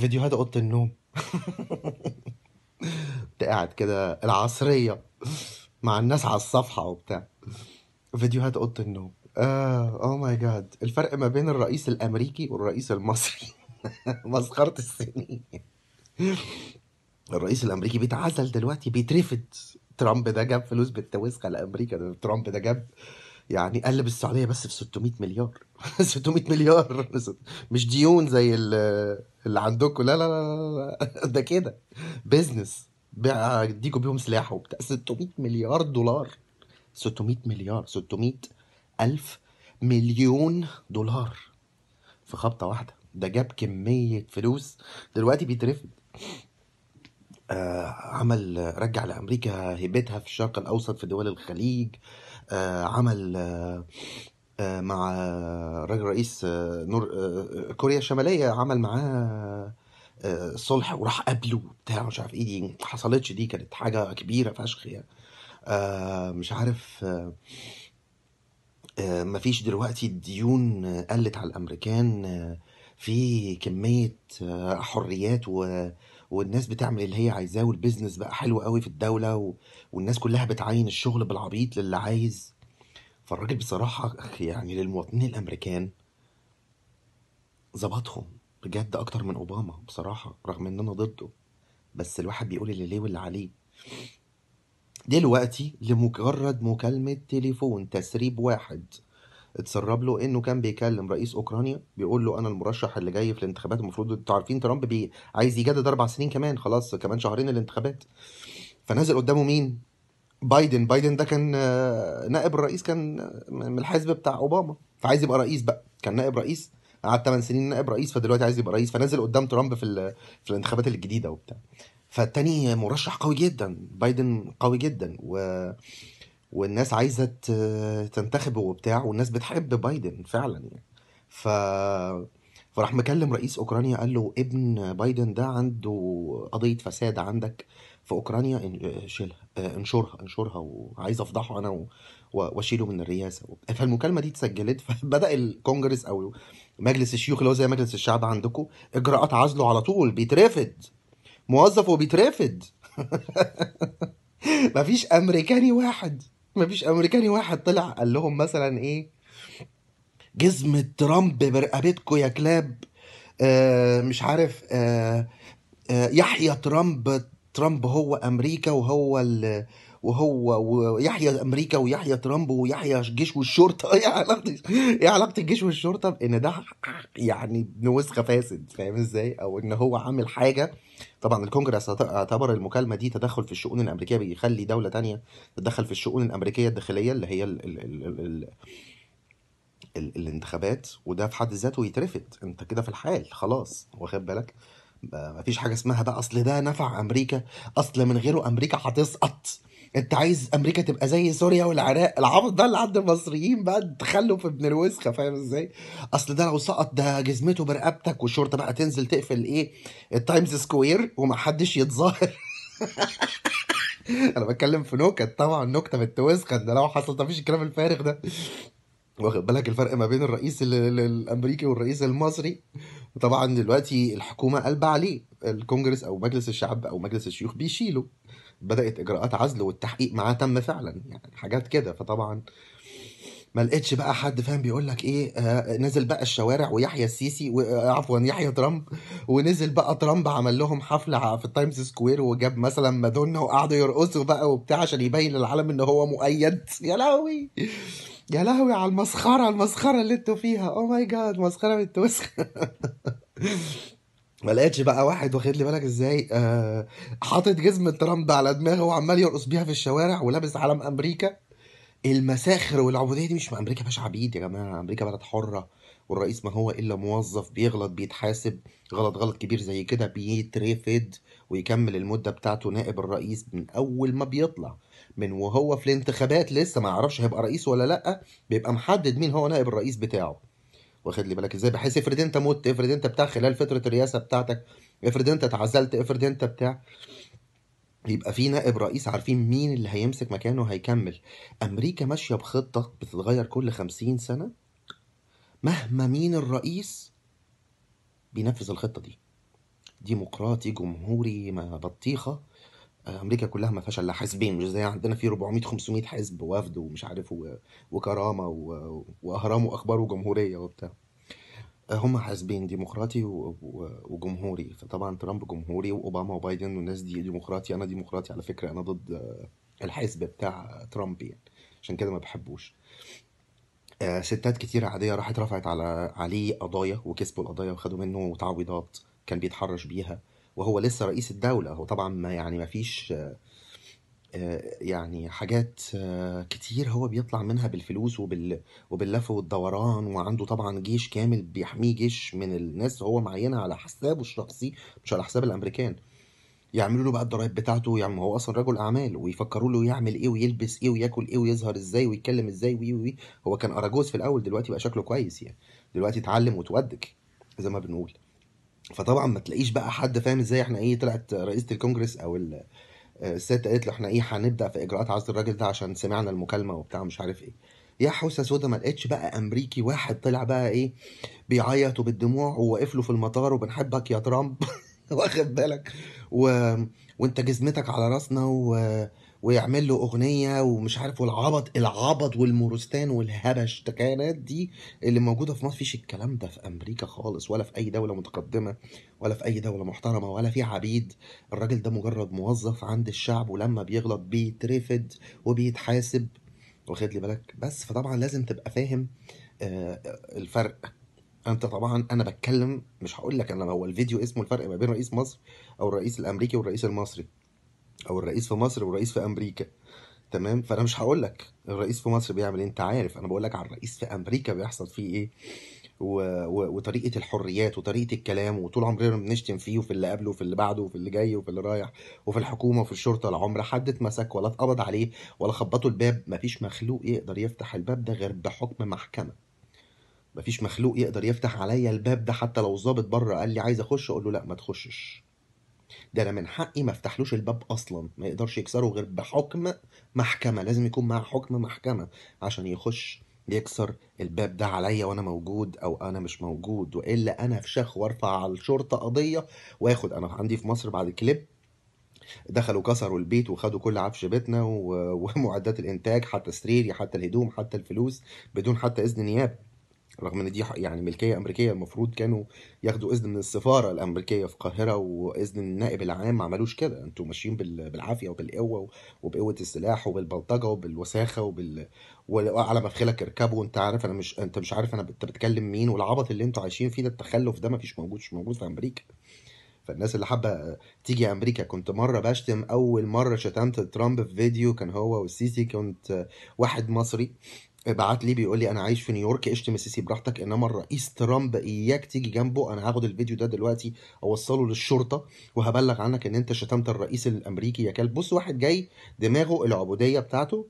فيديوهات اوضه النوم تقعد قاعد كده العصريه مع الناس على الصفحه وبتاع فيديوهات اوضه النوم اه او ماي جاد الفرق ما بين الرئيس الامريكي والرئيس المصري مسخره السنين الرئيس الامريكي بيتعزل دلوقتي بيترفد ترامب ده جاب فلوس بالتوسخه لامريكا ترامب ده جاب يعني قلب السعوديه بس ب 600 مليار 600 مليار مش ديون زي اللي عندكم لا لا لا لا ده كده بيزنس بيديكوا اديكوا بيهم سلاح وبتاع 600 مليار دولار 600 مليار 600 ألف مليون دولار في خبطة واحدة ده جاب كمية فلوس دلوقتي بيترفد آه عمل رجع لأمريكا هيبتها في الشرق الأوسط في دول الخليج آه عمل آه آه، مع راجل رئيس آه، نور آه، كوريا الشماليه عمل معاه صلح وراح قابله بتاع مش عارف ايه دي حصلتش دي كانت حاجه كبيره فشخ يعني مش عارف مفيش دلوقتي الديون قلت على الامريكان في كميه حريات و والناس بتعمل اللي هي عايزاه والبيزنس بقى حلو قوي في الدوله و... والناس كلها بتعين الشغل بالعبيط للي عايز فالراجل بصراحة يعني للمواطنين الأمريكان ظبطهم بجد أكتر من أوباما بصراحة رغم إن أنا ضده بس الواحد بيقول اللي ليه واللي عليه دلوقتي لمجرد مكالمة تليفون تسريب واحد اتسرب له انه كان بيكلم رئيس اوكرانيا بيقول له انا المرشح اللي جاي في الانتخابات المفروض انتوا عارفين ترامب بي عايز يجدد اربع سنين كمان خلاص كمان شهرين الانتخابات فنزل قدامه مين بايدن بايدن ده كان آه، نائب الرئيس كان آه، من الحزب بتاع اوباما فعايز يبقى رئيس بقى كان نائب رئيس قعد 8 سنين نائب رئيس فدلوقتي عايز يبقى رئيس فنزل قدام ترامب في في الانتخابات الجديده وبتاع فالتاني مرشح قوي جدا بايدن قوي جدا و والناس عايزه تنتخبه وبتاع والناس بتحب بايدن فعلا يعني ف فراح مكلم رئيس اوكرانيا قال له ابن بايدن ده عنده قضيه فساد عندك في اوكرانيا آه، شيلها آه، انشرها انشرها وعايز افضحه انا واشيله من الرئاسه فالمكالمه دي اتسجلت فبدا الكونجرس او مجلس الشيوخ اللي هو زي مجلس الشعب عندكم اجراءات عزله على طول بيترفض موظف وبيترفض مفيش امريكاني واحد مفيش امريكاني واحد طلع قال لهم مثلا ايه جزمة ترامب برقبتكم يا كلاب آه مش عارف آه آه يحيى ترامب ترامب هو امريكا وهو ال وهو ويحيى امريكا ويحيى ترامب ويحيى الجيش والشرطه ايه علاقه ايه علاقه الجيش والشرطه بان ده يعني ابن وسخه فاسد فاهم ازاي او ان هو عامل حاجه طبعا الكونجرس اعتبر المكالمه دي تدخل في الشؤون الامريكيه بيخلي دوله تانية تتدخل في الشؤون الامريكيه الداخليه اللي هي ال ال ال ال ال الانتخابات وده في حد ذاته يترفض انت كده في الحال خلاص واخد بالك ما فيش حاجه اسمها ده اصل ده نفع امريكا اصل من غيره امريكا هتسقط انت عايز امريكا تبقى زي سوريا والعراق العبط ده اللي عند المصريين بقى تخلوا في ابن الوسخه فاهم ازاي اصل ده لو سقط ده جزمته برقبتك والشرطه بقى تنزل تقفل ايه التايمز سكوير ومحدش يتظاهر انا بتكلم في نكت طبعا نكته بالتوسخه ده لو حصلت مفيش الكلام الفارغ ده واخد بالك الفرق ما بين الرئيس الامريكي والرئيس المصري وطبعا دلوقتي الحكومه قلبه عليه الكونجرس او مجلس الشعب او مجلس الشيوخ بيشيله بدات اجراءات عزله والتحقيق معاه تم فعلا يعني حاجات كده فطبعا ما لقيتش بقى حد فاهم بيقول لك ايه آه نزل بقى الشوارع ويحيى السيسي آه، عفوا يحيى ترامب ونزل بقى ترامب عمل لهم حفله في التايمز سكوير وجاب مثلا مادونا وقعدوا يرقصوا بقى وبتاع عشان يبين للعالم ان هو مؤيد يا لهوي يا لهوي على المسخره المسخره اللي انتوا فيها او ماي جاد مسخره من التوسخه ما لقيتش بقى واحد واخد لي بالك ازاي آه حاطط جزمه ترامب على دماغه وعمال يرقص بيها في الشوارع ولابس علم امريكا المساخر والعبوديه دي مش من امريكا مش عبيد يا جماعه امريكا بلد حره والرئيس ما هو الا موظف بيغلط بيتحاسب غلط غلط كبير زي كده بيترفد ويكمل المده بتاعته نائب الرئيس من اول ما بيطلع من وهو في الانتخابات لسه ما يعرفش هيبقى رئيس ولا لا بيبقى محدد مين هو نائب الرئيس بتاعه واخد لي بالك ازاي بحيث افرض انت مت افرض انت بتاع خلال فتره الرئاسه بتاعتك افرض انت اتعزلت افرض انت بتاع يبقى في نائب رئيس عارفين مين اللي هيمسك مكانه هيكمل امريكا ماشيه بخطه بتتغير كل خمسين سنه مهما مين الرئيس بينفذ الخطه دي ديمقراطي جمهوري ما بطيخه امريكا كلها ما فيهاش الا حزبين مش زي عندنا في 400 500 حزب وفد ومش عارف وكرامه واهرام واخبار وجمهوريه وبتاع آه، هما حاسبين ديمقراطي وجمهوري فطبعا ترامب جمهوري واوباما وبايدن والناس دي ديمقراطي انا ديمقراطي على فكره انا ضد آه، الحزب بتاع ترامب يعني عشان كده ما بحبوش آه، ستات كتير عادية راحت رفعت على عليه قضايا وكسبوا القضايا وخدوا منه تعويضات كان بيتحرش بيها وهو لسه رئيس الدولة هو طبعا ما يعني ما فيش آه، يعني حاجات آه، كتير هو بيطلع منها بالفلوس وبال وباللف والدوران وعنده طبعا جيش كامل بيحميه جيش من الناس هو معينها على حسابه الشخصي مش على حساب الامريكان يعملوا له بقى الضرايب بتاعته يعني هو اصلا رجل اعمال ويفكروا له يعمل ايه ويلبس ايه وياكل ايه ويظهر ازاي ويتكلم ازاي وي وي هو كان اراجوز في الاول دلوقتي بقى شكله كويس يعني دلوقتي اتعلم وتودك زي ما بنقول فطبعا ما تلاقيش بقى حد فاهم ازاي احنا ايه طلعت رئيسه الكونجرس او الست قالت له احنا ايه هنبدا في اجراءات عزل الراجل ده عشان سمعنا المكالمه وبتاع مش عارف ايه يا حوسه سودا ما لقيتش بقى امريكي واحد طلع بقى ايه بيعيط وبالدموع وواقف له في المطار وبنحبك يا ترامب واخد بالك و... وانت جزمتك على راسنا و... ويعمل له اغنيه ومش عارف والعبط العبط والمورستان والهبشتكانات دي اللي موجوده في مصر فيش الكلام ده في امريكا خالص ولا في اي دوله متقدمه ولا في اي دوله محترمه ولا في عبيد الراجل ده مجرد موظف عند الشعب ولما بيغلط بيترفد وبيتحاسب واخد لي بالك بس فطبعا لازم تبقى فاهم آه، الفرق انت طبعا انا بتكلم مش هقول لك انا هو الفيديو اسمه الفرق ما بين رئيس مصر او الرئيس الامريكي والرئيس المصري او الرئيس في مصر والرئيس في امريكا تمام فانا مش هقول لك الرئيس في مصر بيعمل ايه انت عارف انا بقول لك على الرئيس في امريكا بيحصل فيه ايه و... و... وطريقه الحريات وطريقه الكلام وطول عمرنا بنشتم فيه وفي اللي قبله وفي اللي بعده وفي اللي جاي وفي اللي رايح وفي الحكومه وفي الشرطه العمر حد اتمسك ولا اتقبض عليه ولا خبطوا الباب مفيش مخلوق يقدر يفتح الباب ده غير بحكم محكمه مفيش مخلوق يقدر يفتح عليا الباب ده حتى لو الظابط بره قال لي عايز اخش اقول له لا ما تخشش ده انا من حقي ما افتحلوش الباب اصلا ما يقدرش يكسره غير بحكم محكمه لازم يكون معاه حكم محكمه عشان يخش يكسر الباب ده عليا وانا موجود او انا مش موجود والا انا افشخ وارفع على الشرطه قضيه واخد انا عندي في مصر بعد كليب دخلوا كسروا البيت وخدوا كل عفش بيتنا ومعدات الانتاج حتى سريري حتى الهدوم حتى الفلوس بدون حتى اذن نيابه رغم ان دي يعني ملكيه امريكيه المفروض كانوا ياخدوا اذن من السفاره الامريكيه في القاهره واذن النائب العام ما عملوش كده انتوا ماشيين بالعافيه وبالقوه وبقوه السلاح وبالبلطجه وبالوساخه وبال وعلى مخيلك اركبوا انت عارف انا مش انت مش عارف انا انت بتكلم مين والعبط اللي انتوا عايشين فيه ده التخلف ده ما فيش موجود مش موجود في امريكا فالناس اللي حابه تيجي امريكا كنت مره بشتم اول مره شتمت ترامب في فيديو كان هو والسيسي كنت واحد مصري بعت لي بيقول لي انا عايش في نيويورك اشتم السيسي براحتك انما الرئيس ترامب اياك تيجي جنبه انا هاخد الفيديو ده دلوقتي اوصله للشرطه وهبلغ عنك ان انت شتمت الرئيس الامريكي يا كلب بص واحد جاي دماغه العبوديه بتاعته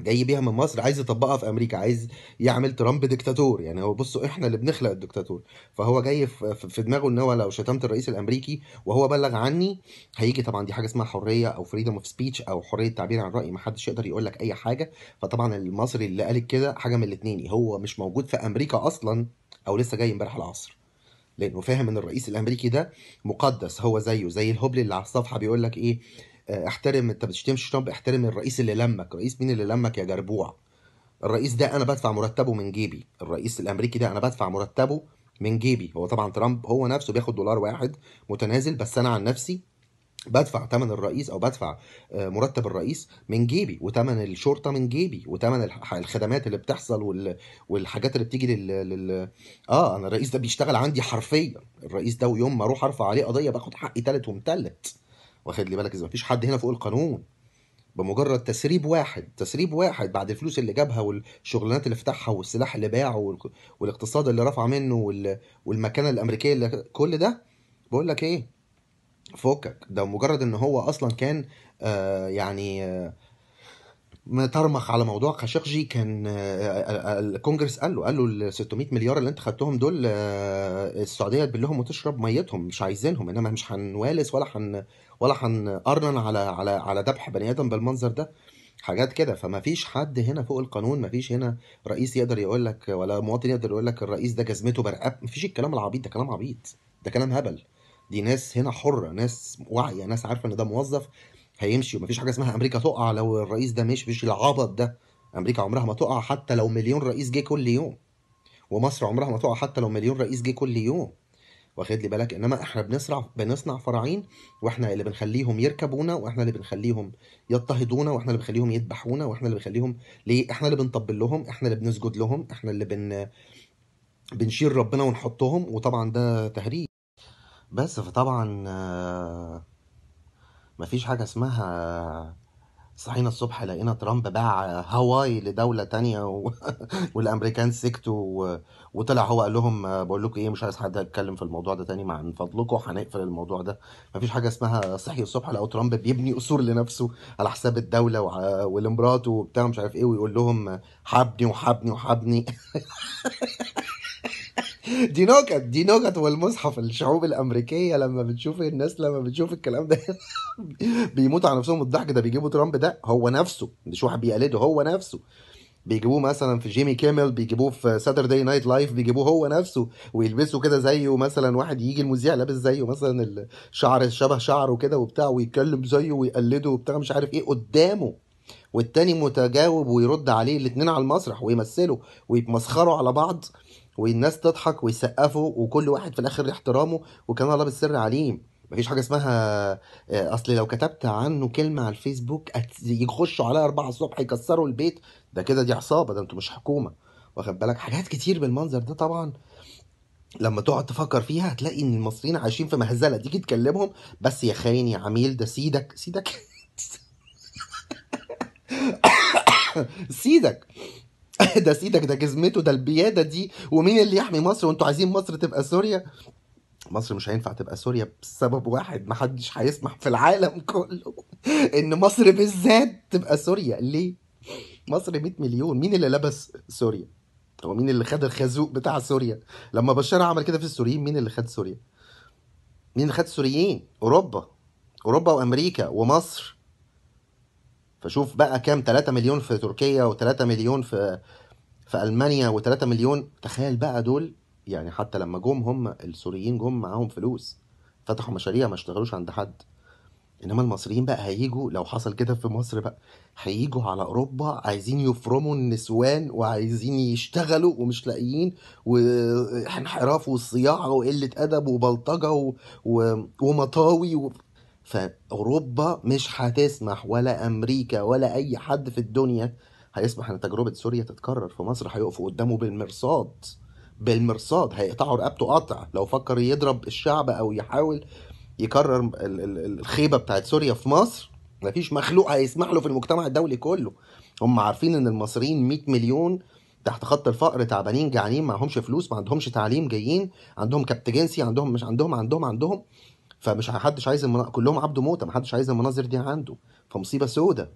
جاي بيها من مصر عايز يطبقها في امريكا عايز يعمل ترامب ديكتاتور يعني هو بصوا احنا اللي بنخلق الدكتاتور فهو جاي في دماغه ان هو لو شتمت الرئيس الامريكي وهو بلغ عني هيجي طبعا دي حاجه اسمها حريه او فريدم اوف سبيتش او حريه التعبير عن الراي ما حدش يقدر يقول لك اي حاجه فطبعا المصري اللي قال كده حاجه من الاثنين هو مش موجود في امريكا اصلا او لسه جاي امبارح العصر لانه فاهم ان الرئيس الامريكي ده مقدس هو زيه زي الهبل اللي على الصفحه بيقول لك ايه آه، احترم انت بتشتمش ترامب احترم الرئيس اللي لمك رئيس مين اللي لمك يا جربوع الرئيس ده انا بدفع مرتبه من جيبي الرئيس الامريكي ده انا بدفع مرتبه من جيبي هو طبعا ترامب هو نفسه بياخد دولار واحد متنازل بس انا عن نفسي بدفع تمن الرئيس او بدفع آه، مرتب الرئيس من جيبي وتمن الشرطه من جيبي وتمن الخدمات اللي بتحصل والحاجات اللي بتيجي لل... لل اه انا الرئيس ده بيشتغل عندي حرفيا الرئيس ده ويوم ما اروح ارفع عليه قضيه باخد حقي تالت ومتلت واخد لي بالك اذا مفيش حد هنا فوق القانون بمجرد تسريب واحد تسريب واحد بعد الفلوس اللي جابها والشغلانات اللي فتحها والسلاح اللي باعه والاقتصاد اللي رفع منه والمكانه الامريكيه اللي كل ده بقول لك ايه فكك ده مجرد ان هو اصلا كان آه يعني آه مترمخ على موضوع خاشقجي كان آه، آه، آه، الكونجرس قال له قال له ال 600 مليار اللي انت خدتهم دول السعوديه تبلهم وتشرب ميتهم مش عايزينهم انما مش هنوالس ولا هن ولا هنقرن على على على ذبح بني ادم بالمنظر ده حاجات كده فما فيش حد هنا فوق القانون ما فيش هنا رئيس يقدر يقول لك ولا مواطن يقدر يقول لك الرئيس ده جزمته برقاب ما فيش الكلام العبيط ده كلام عبيط ده كلام هبل دي ناس هنا حره ناس واعيه ناس عارفه ان ده موظف هيمشي ومفيش حاجه اسمها امريكا تقع لو الرئيس ده مش مش العبط ده امريكا عمرها ما تقع حتى لو مليون رئيس جه كل يوم ومصر عمرها ما تقع حتى لو مليون رئيس جه كل يوم واخد لي بالك انما احنا بنصنع بنصنع فراعين واحنا اللي بنخليهم يركبونا واحنا اللي بنخليهم يضطهدونا واحنا اللي بنخليهم يذبحونا واحنا اللي بنخليهم ليه احنا اللي بنطبل لهم احنا اللي بنسجد لهم احنا اللي بن بنشيل ربنا ونحطهم وطبعا ده تهريج بس فطبعا آه، مفيش حاجة اسمها صحينا الصبح لقينا ترامب باع هاواي لدولة تانية و... والأمريكان سكتوا و... وطلع هو قال لهم بقول لكم إيه مش عايز حد يتكلم في الموضوع ده تاني مع من فضلكم هنقفل الموضوع ده مفيش حاجة اسمها صحي الصبح لقوا ترامب بيبني قصور لنفسه على حساب الدولة و... ولمراته وبتاع مش عارف إيه ويقول لهم حبني وحبني وحبني دي نكت دي نكت والمصحف الشعوب الامريكيه لما بتشوف الناس لما بتشوف الكلام ده بيموتوا على نفسهم الضحك ده بيجيبوا ترامب ده هو نفسه مش واحد بيقلده هو نفسه بيجيبوه مثلا في جيمي كيميل بيجيبوه في ساتردي نايت لايف بيجيبوه هو نفسه ويلبسوا كده زيه مثلا واحد يجي المذيع لابس زيه مثلا الشعر شبه شعره كده وبتاع ويتكلم زيه ويقلده وبتاع مش عارف ايه قدامه والتاني متجاوب ويرد عليه الاثنين على المسرح ويمثلوا ويتمسخروا على بعض والناس تضحك ويسقفوا وكل واحد في الاخر احترامه وكان الله بالسر عليم مفيش حاجه اسمها آه، اصل لو كتبت عنه كلمه على الفيسبوك يخشوا عليا أربعة الصبح يكسروا البيت ده كده دي عصابه ده انتوا مش حكومه واخد بالك حاجات كتير بالمنظر ده طبعا لما تقعد تفكر فيها هتلاقي ان المصريين عايشين في مهزله تيجي تكلمهم بس يا خاين يا عميل ده سيدك سيدك سيدك ده سيدك ده جزمته ده البياده دي ومين اللي يحمي مصر وانتوا عايزين مصر تبقى سوريا مصر مش هينفع تبقى سوريا بسبب واحد محدش هيسمح في العالم كله ان مصر بالذات تبقى سوريا ليه مصر 100 مليون مين اللي لبس سوريا هو مين اللي خد الخازوق بتاع سوريا لما بشار عمل كده في السوريين مين اللي خد سوريا مين اللي خد سوريين اوروبا اوروبا وامريكا ومصر فشوف بقى كام 3 مليون في تركيا و3 مليون في في المانيا و3 مليون تخيل بقى دول يعني حتى لما جم هم السوريين جم معاهم فلوس فتحوا مشاريع ما اشتغلوش عند حد انما المصريين بقى هيجوا لو حصل كده في مصر بقى هيجوا على اوروبا عايزين يفرموا النسوان وعايزين يشتغلوا ومش لاقيين وانحراف وصياعه وقله ادب وبلطجه و... و... ومطاوي و... فاوروبا مش هتسمح ولا امريكا ولا اي حد في الدنيا هيسمح ان تجربه سوريا تتكرر في مصر هيقفوا قدامه بالمرصاد بالمرصاد هيقطعوا رقبته قطع لو فكر يضرب الشعب او يحاول يكرر الخيبه بتاعت سوريا في مصر مفيش مخلوق هيسمح له في المجتمع الدولي كله هم عارفين ان المصريين 100 مليون تحت خط الفقر تعبانين جعانين معهمش فلوس ما عندهمش تعليم جايين عندهم كبت جنسي عندهم مش عندهم عندهم عندهم فمش حدش عايز المنا... كلهم عبده موته ما حدش عايز المناظر دي عنده فمصيبه سودة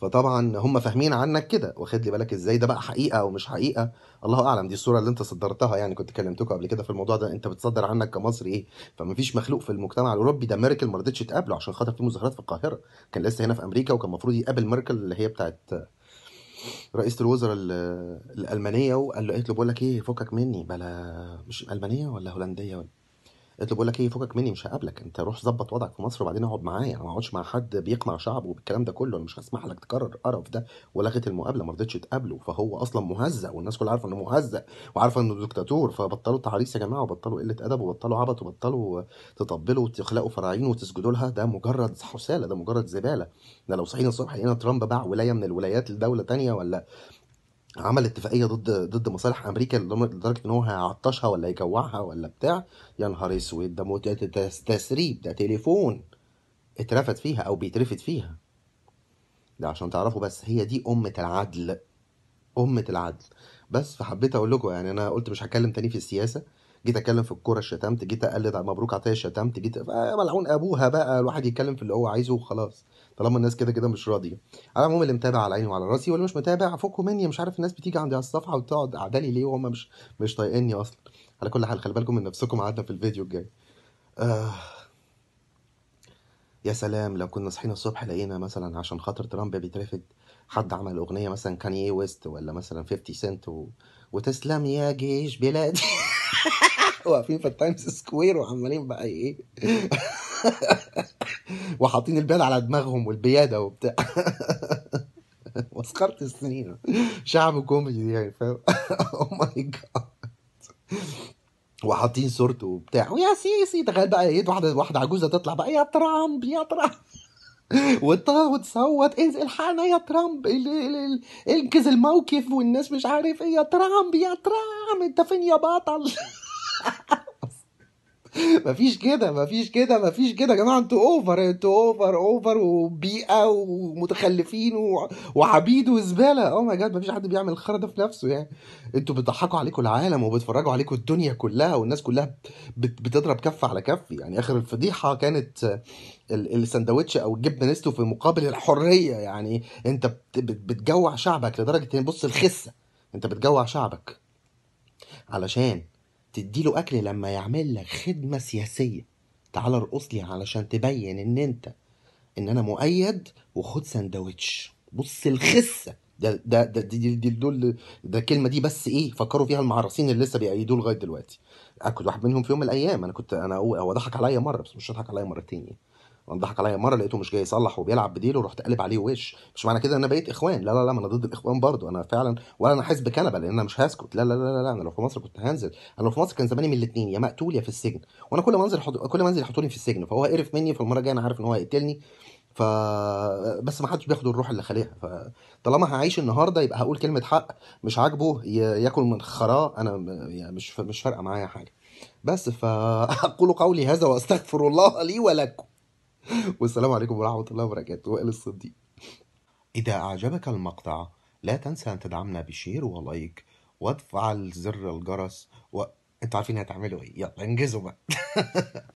فطبعا هم فاهمين عنك كده واخد لي بالك ازاي ده بقى حقيقه او مش حقيقه الله اعلم دي الصوره اللي انت صدرتها يعني كنت كلمتكم قبل كده في الموضوع ده انت بتصدر عنك كمصري ايه فمفيش مخلوق في المجتمع الاوروبي ده ميركل ما رضتش تقابله عشان خاطر في مظاهرات في القاهره كان لسه هنا في امريكا وكان المفروض يقابل ميركل اللي هي بتاعت رئيسة الوزراء الألمانية وقال له قلت له بقول لك إيه فكك مني بلا مش ألمانية ولا هولندية ولا قالت له بقول لك ايه فكك مني مش هقابلك انت روح ظبط وضعك في مصر وبعدين اقعد معايا انا ما اقعدش مع حد بيقمع شعبه بالكلام ده كله انا مش هسمح لك تكرر القرف ده ولغت المقابله ما رضتش تقابله فهو اصلا مهزأ والناس كلها عارفه انه مهزأ وعارفه انه دكتاتور فبطلوا تعريس يا جماعه وبطلوا قله ادب وبطلوا عبط وبطلوا تطبلوا وتخلقوا فراعين وتسجدوا لها ده مجرد حساله ده مجرد زباله ده لو صحينا الصبح لقينا ترامب باع ولايه من الولايات لدوله ثانيه ولا عمل اتفاقيه ضد ضد مصالح امريكا لدرجه ان هو هيعطشها ولا يجوعها ولا بتاع يا نهار اسود ده موت تسريب ده تليفون اترفد فيها او بيترفد فيها ده عشان تعرفوا بس هي دي امه العدل امه العدل بس فحبيت اقول لكم يعني انا قلت مش هتكلم تاني في السياسه جيت اتكلم في الكوره شتمت جيت اقلد على مبروك عطيه شتمت جيت آه، ملعون ابوها بقى الواحد يتكلم في اللي هو عايزه وخلاص طالما الناس كده كده مش راضيه على العموم اللي متابع على عيني وعلى راسي واللي مش متابع فكوا مني مش عارف الناس بتيجي عندي على الصفحه وتقعد اعدالي ليه وهم مش مش طايقيني اصلا على كل حال خلي بالكم من نفسكم قعدنا في الفيديو الجاي آه. يا سلام لو كنا صحينا الصبح لقينا مثلا عشان خاطر ترامب بيترفد حد عمل اغنيه مثلا كاني ويست ولا مثلا 50 سنت و... وتسلم يا جيش بلادي واقفين في التايمز سكوير وعمالين بقى ايه وحاطين البال على دماغهم والبياده وبتاع مسخره السنين شعب كوميدي يعني فاهم او ماي جاد وحاطين صورته وبتاع ويا سيسي تخيل بقى ايه واحده واحده عجوزه تطلع بقى يا ترامب يا ترامب وتصوت إيه، الحقنا يا ترامب انقذ الموقف والناس مش عارف ايه يا ترامب يا ترامب انت فين يا بطل مفيش كده مفيش كده مفيش كده يا جماعه انتوا اوفر انتوا اوفر اوفر وبيئه ومتخلفين وعبيد وزباله او ماي جاد مفيش حد بيعمل الخرا ده في نفسه يعني انتوا بتضحكوا عليكم العالم وبتفرجوا عليكم الدنيا كلها والناس كلها بتضرب كف على كف يعني اخر الفضيحه كانت الساندوتش او الجبنه نستو في مقابل الحريه يعني انت بتجوع شعبك لدرجه ان بص الخسه انت بتجوع شعبك علشان تديله اكل لما يعمل لك خدمه سياسيه تعال ارقص لي علشان تبين ان انت ان انا مؤيد وخد سندوتش بص الخسه ده ده ده دي دي دول ده الكلمه دي بس ايه فكروا فيها المعرسين اللي لسه بيأيدوه لغايه دلوقتي انا كنت واحد منهم في يوم من الايام انا كنت انا هو ضحك عليا مره بس مش هضحك عليا مرتين يعني وانضحك ضحك عليا مره لقيته مش جاي يصلح وبيلعب بديله رحت قلب عليه وش مش معنى كده ان انا بقيت اخوان لا لا لا ما انا ضد الاخوان برضو انا فعلا ولا انا حاسس بكنبه لان انا مش هسكت لا لا لا لا انا لو في مصر كنت هنزل انا لو في مصر كان زماني من الاثنين يا مقتول يا في السجن وانا كل ما انزل حض... كل ما انزل يحطوني في السجن فهو قرف مني فالمره الجايه انا عارف ان هو هيقتلني ف بس ما حدش بياخد الروح اللي خاليها فطالما هعيش النهارده يبقى هقول كلمه حق مش عاجبه ياكل من خراه انا يعني مش مش فارقه معايا حاجه بس فاقول قولي هذا واستغفر الله لي ولكم والسلام عليكم ورحمة الله وبركاته وائل الصديق إذا أعجبك المقطع لا تنسى أن تدعمنا بشير ولايك وتفعل زر الجرس و... انتوا عارفين هتعملوا ايه يلا انجزوا بقى